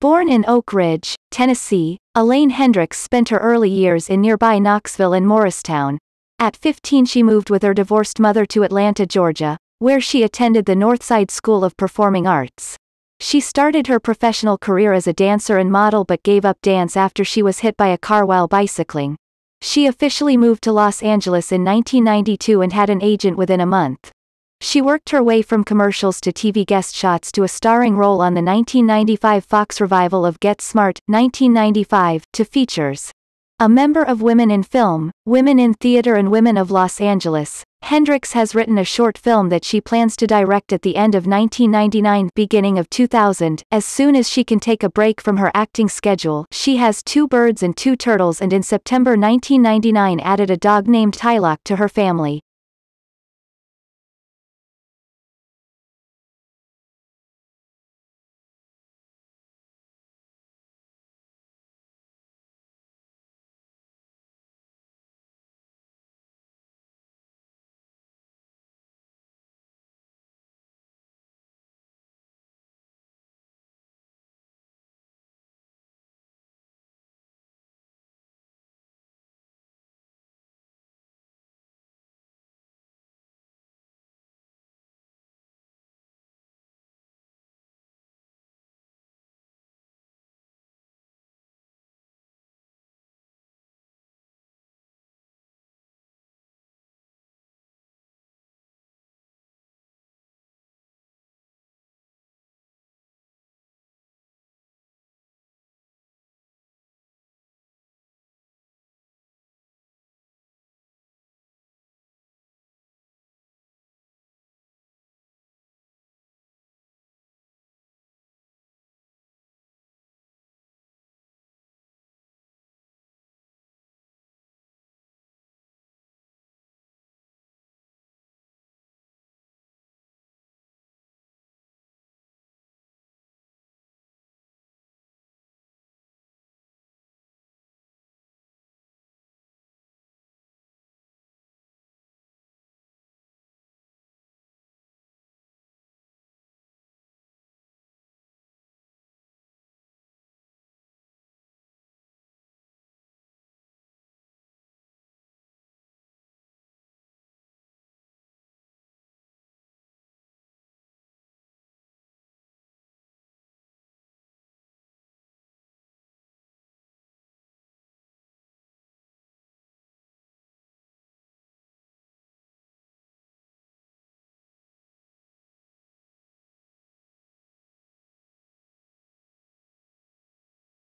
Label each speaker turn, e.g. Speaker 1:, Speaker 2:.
Speaker 1: Born in Oak Ridge, Tennessee, Elaine Hendricks spent her early years in nearby Knoxville and Morristown. At 15 she moved with her divorced mother to Atlanta, Georgia, where she attended the Northside School of Performing Arts. She started her professional career as a dancer and model but gave up dance after she was hit by a car while bicycling. She officially moved to Los Angeles in 1992 and had an agent within a month. She worked her way from commercials to TV guest shots to a starring role on the 1995 Fox revival of Get Smart, 1995, to features. A member of Women in Film, Women in Theater and Women of Los Angeles, Hendricks has written a short film that she plans to direct at the end of 1999 beginning of 2000. As soon as she can take a break from her acting schedule, she has two birds and two turtles and in September 1999 added a dog named Tylock to her family.